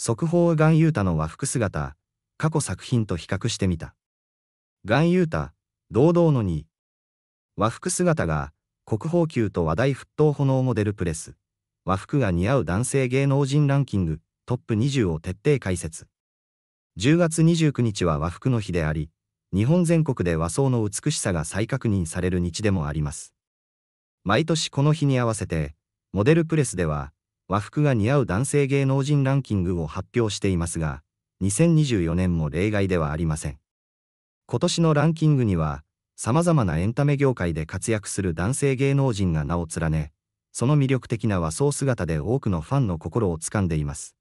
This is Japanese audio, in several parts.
速報ガンユータの和服姿、過去作品と比較してみた。ガンユータ、堂々の2和服姿が、国宝級と話題沸騰炎モデルプレス。和服が似合う男性芸能人ランキング、トップ20を徹底解説。10月29日は和服の日であり、日本全国で和装の美しさが再確認される日でもあります。毎年この日に合わせて、モデルプレスでは、和服が似合う男性芸能人ランキングを発表していますが、2024年も例外ではありません。今年のランキングには、様々なエンタメ業界で活躍する男性芸能人が名を連ね、その魅力的な和装姿で多くのファンの心を掴んでいます。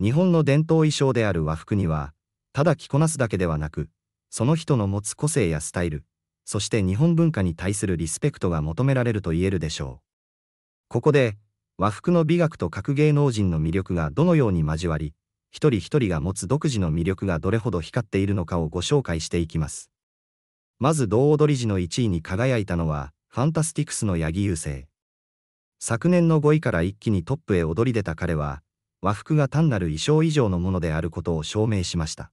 日本の伝統衣装である和服には、ただ着こなすだけではなく、その人の持つ個性やスタイル、そして日本文化に対するリスペクトが求められると言えるでしょう。ここで、和服の美学と各芸能人の魅力がどのように交わり、一人一人が持つ独自の魅力がどれほど光っているのかをご紹介していきます。まず胴踊り時の1位に輝いたのは、ファンタスティクスの八木優勢。昨年の5位から一気にトップへ踊り出た彼は、和服が単なる衣装以上のものであることを証明しました。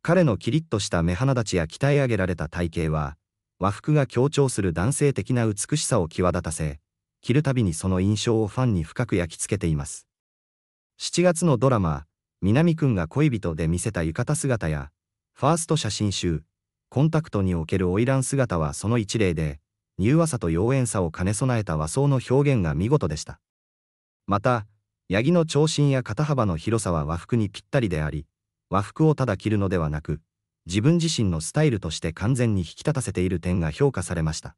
彼のキリッとした目鼻立ちや鍛え上げられた体型は、和服が強調する男性的な美しさを際立たせ、着るたびにその印象をファンに深く焼き付けています。7月のドラマ、南くんが恋人で見せた浴衣姿や、ファースト写真集、コンタクトにおける花魁姿はその一例で、柔和さと妖艶さを兼ね備えた和装の表現が見事でした。また、ヤギの長身や肩幅の広さは和服にぴったりであり、和服をただ着るのではなく、自分自身のスタイルとして完全に引き立たせている点が評価されました。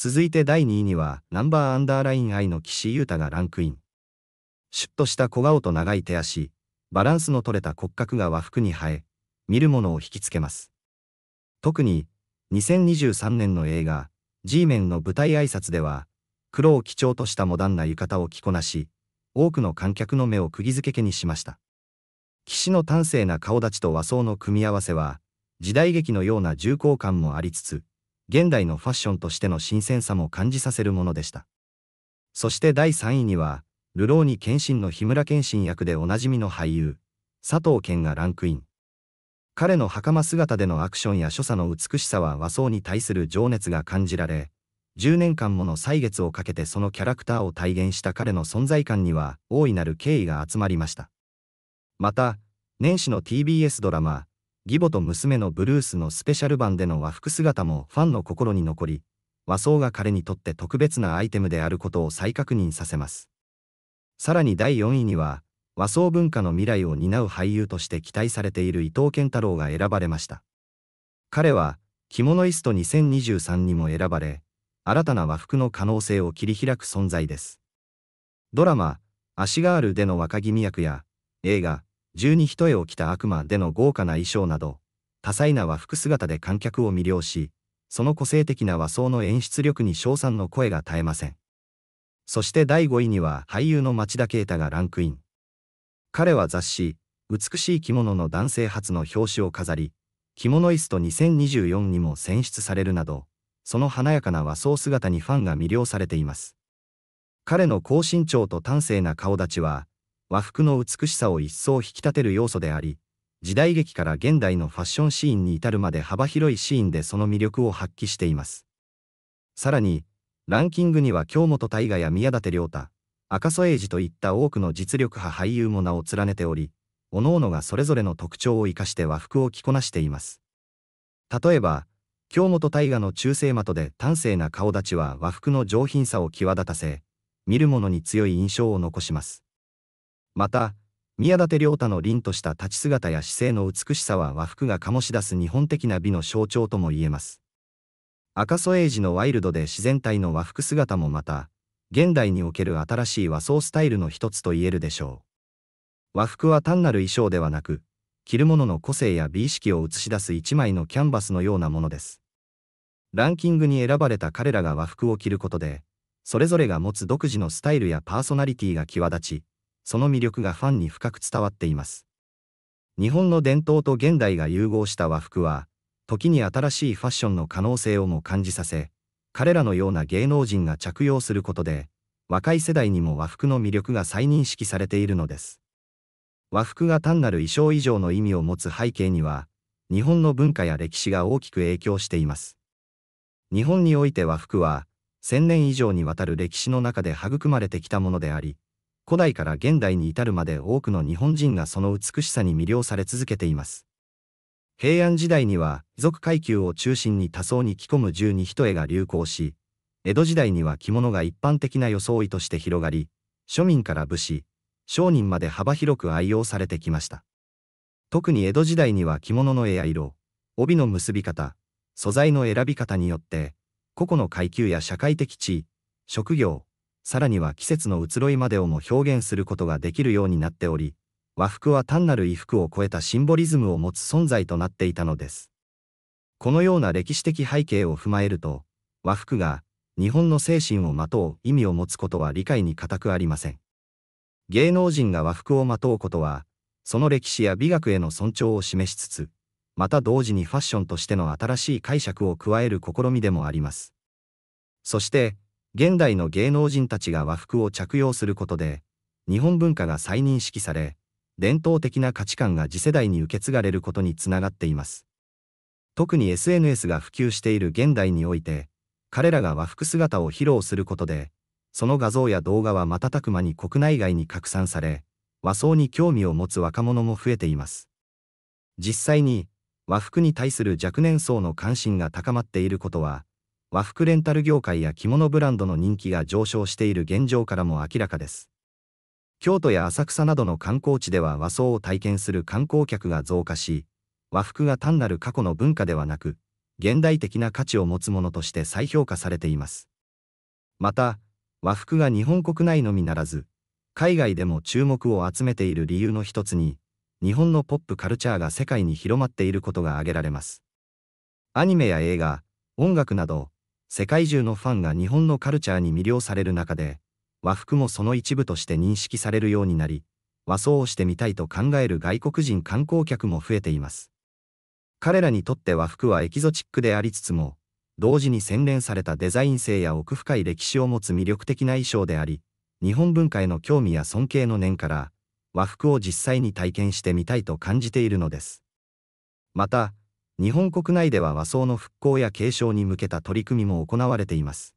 続いて第2位には、ナンバーアンダーライン愛の岸優太がランクイン。シュッとした小顔と長い手足、バランスの取れた骨格が和服に映え、見るものを引きつけます。特に、2023年の映画、G メンの舞台挨拶では、黒を基調としたモダンな浴衣を着こなし、多くの観客の目を釘付けにしました。士の端正な顔立ちと和装の組み合わせは、時代劇のような重厚感もありつつ、現代のファッションとしての新鮮さも感じさせるものでした。そして第3位には、ルローニ謙信の日村謙信役でおなじみの俳優、佐藤健がランクイン。彼の袴姿でのアクションや所作の美しさは和装に対する情熱が感じられ、10年間もの歳月をかけてそのキャラクターを体現した彼の存在感には大いなる敬意が集まりました。また、年始の TBS ドラマ、義母と娘のブルースのスペシャル版での和服姿もファンの心に残り、和装が彼にとって特別なアイテムであることを再確認させます。さらに第4位には、和装文化の未来を担う俳優として期待されている伊藤健太郎が選ばれました。彼は、着物イスト2023にも選ばれ、新たな和服の可能性を切り開く存在です。ドラマ、足ガールでの若君役や、映画、十二一重を着た悪魔での豪華な衣装など、多彩な和服姿で観客を魅了し、その個性的な和装の演出力に称賛の声が絶えません。そして第5位には俳優の町田啓太がランクイン。彼は雑誌、美しい着物の男性初の表紙を飾り、着物イスト2024にも選出されるなど、その華やかな和装姿にファンが魅了されています。彼の高身長と端正な顔立ちは、和服の美しさを一層引き立てる要素であり、時代劇から現代のファッションシーンに至るまで幅広いシーンでその魅力を発揮しています。さらに、ランキングには京本大我や宮舘亮太、赤楚衛二といった多くの実力派俳優も名を連ねており、各々がそれぞれの特徴を生かして和服を着こなしています。例えば、京本大我の中性的で端正な顔立ちは和服の上品さを際立たせ、見る者に強い印象を残します。また、宮舘良太の凛とした立ち姿や姿勢の美しさは和服が醸し出す日本的な美の象徴とも言えます。赤楚衛二のワイルドで自然体の和服姿もまた、現代における新しい和装スタイルの一つと言えるでしょう。和服は単なる衣装ではなく、着るものの個性や美意識を映し出す一枚のキャンバスのようなものです。ランキングに選ばれた彼らが和服を着ることで、それぞれが持つ独自のスタイルやパーソナリティが際立ち、その魅力がファンに深く伝わっています。日本の伝統と現代が融合した和服は、時に新しいファッションの可能性をも感じさせ、彼らのような芸能人が着用することで、若い世代にも和服の魅力が再認識されているのです。和服が単なる衣装以上の意味を持つ背景には、日本の文化や歴史が大きく影響しています。日本において和服は、1000年以上にわたる歴史の中で育まれてきたものであり、古代から現代に至るまで多くの日本人がその美しさに魅了され続けています。平安時代には、族階級を中心に多層に着込む十二一絵が流行し、江戸時代には着物が一般的な装いとして広がり、庶民から武士、商人まで幅広く愛用されてきました。特に江戸時代には着物の絵や色、帯の結び方、素材の選び方によって、個々の階級や社会的地位、職業、さらには季節の移ろいまでをも表現することができるようになっており、和服は単なる衣服を超えたシンボリズムを持つ存在となっていたのです。このような歴史的背景を踏まえると、和服が日本の精神をまとう意味を持つことは理解に難くありません。芸能人が和服をまとうことは、その歴史や美学への尊重を示しつつ、また同時にファッションとしての新しい解釈を加える試みでもあります。そして、現代の芸能人たちが和服を着用することで、日本文化が再認識され、伝統的な価値観が次世代に受け継がれることにつながっています。特に SNS が普及している現代において、彼らが和服姿を披露することで、その画像や動画は瞬く間に国内外に拡散され、和装に興味を持つ若者も増えています。実際に、和服に対する若年層の関心が高まっていることは、和服レンタル業界や着物ブランドの人気が上昇している現状からも明らかです。京都や浅草などの観光地では和装を体験する観光客が増加し、和服が単なる過去の文化ではなく、現代的な価値を持つものとして再評価されています。また、和服が日本国内のみならず、海外でも注目を集めている理由の一つに、日本のポップカルチャーが世界に広まっていることが挙げられます。アニメや映画、音楽など、世界中のファンが日本のカルチャーに魅了される中で、和服もその一部として認識されるようになり、和装をしてみたいと考える外国人観光客も増えています。彼らにとって和服はエキゾチックでありつつも、同時に洗練されたデザイン性や奥深い歴史を持つ魅力的な衣装であり、日本文化への興味や尊敬の念から、和服を実際に体験してみたいと感じているのです。また、日本国内では和装の復興や継承に向けた取り組みも行われています。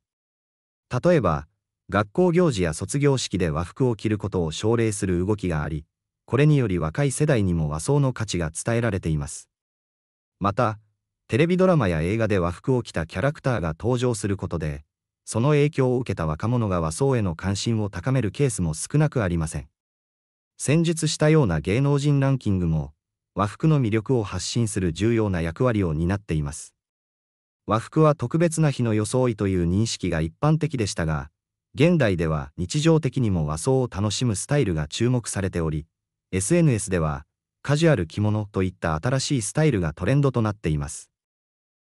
例えば、学校行事や卒業式で和服を着ることを奨励する動きがあり、これにより若い世代にも和装の価値が伝えられています。また、テレビドラマや映画で和服を着たキャラクターが登場することで、その影響を受けた若者が和装への関心を高めるケースも少なくありません。先述したような芸能人ランキングも、和服の魅力を発信する重要な役割を担っています。和服は特別な日の装いという認識が一般的でしたが、現代では日常的にも和装を楽しむスタイルが注目されており、SNS ではカジュアル着物といった新しいスタイルがトレンドとなっています。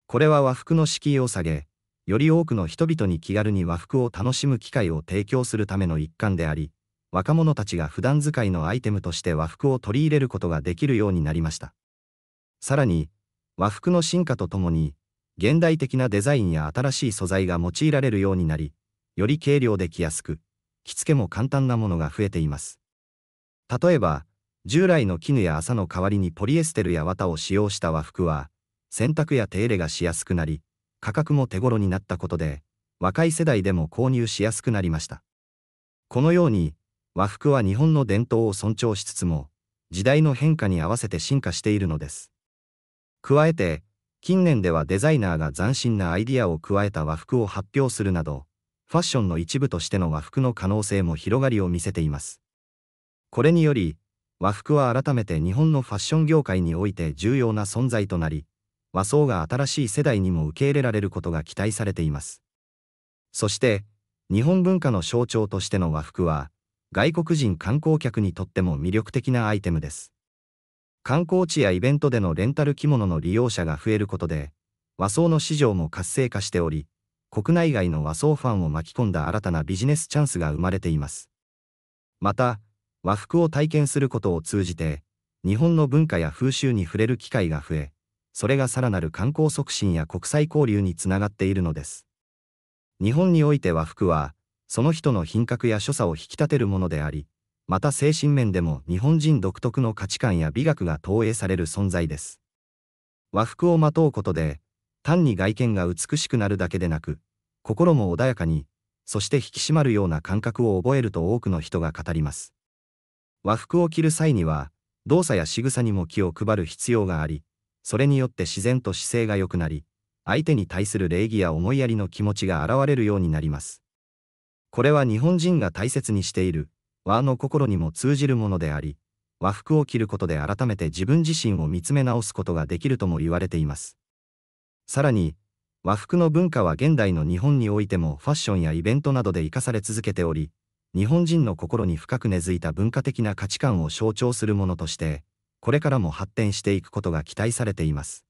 これは和服の敷居を下げ、より多くの人々に気軽に和服を楽しむ機会を提供するための一環であり、若者たちが普段使いのアイテムとして和服を取り入れることができるようになりました。さらに、和服の進化とともに、現代的なデザインや新しい素材が用いられるようになり、より軽量で着やすく、着付けも簡単なものが増えています。例えば、従来の絹や麻の代わりにポリエステルや綿を使用した和服は、洗濯や手入れがしやすくなり、価格も手頃になったことで、若い世代でも購入しやすくなりました。このように、和服は日本の伝統を尊重しつつも、時代の変化に合わせて進化しているのです。加えて、近年ではデザイナーが斬新なアイディアを加えた和服を発表するなど、ファッションの一部としての和服の可能性も広がりを見せています。これにより、和服は改めて日本のファッション業界において重要な存在となり、和装が新しい世代にも受け入れられることが期待されています。そして、日本文化の象徴としての和服は、外国人観光客にとっても魅力的なアイテムです。観光地やイベントでのレンタル着物の利用者が増えることで、和装の市場も活性化しており、国内外の和装ファンを巻き込んだ新たなビジネスチャンスが生まれています。また、和服を体験することを通じて、日本の文化や風習に触れる機会が増え、それがさらなる観光促進や国際交流につながっているのです。日本において和服は、その人の品格や所作を引き立てるものであり、また精神面でも日本人独特の価値観や美学が投影される存在です。和服をまとうことで、単に外見が美しくなるだけでなく、心も穏やかに、そして引き締まるような感覚を覚えると多くの人が語ります。和服を着る際には、動作や仕草にも気を配る必要があり、それによって自然と姿勢が良くなり、相手に対する礼儀や思いやりの気持ちが現れるようになります。これは日本人が大切にしている和の心にも通じるものであり、和服を着ることで改めて自分自身を見つめ直すことができるとも言われています。さらに、和服の文化は現代の日本においてもファッションやイベントなどで生かされ続けており、日本人の心に深く根付いた文化的な価値観を象徴するものとして、これからも発展していくことが期待されています。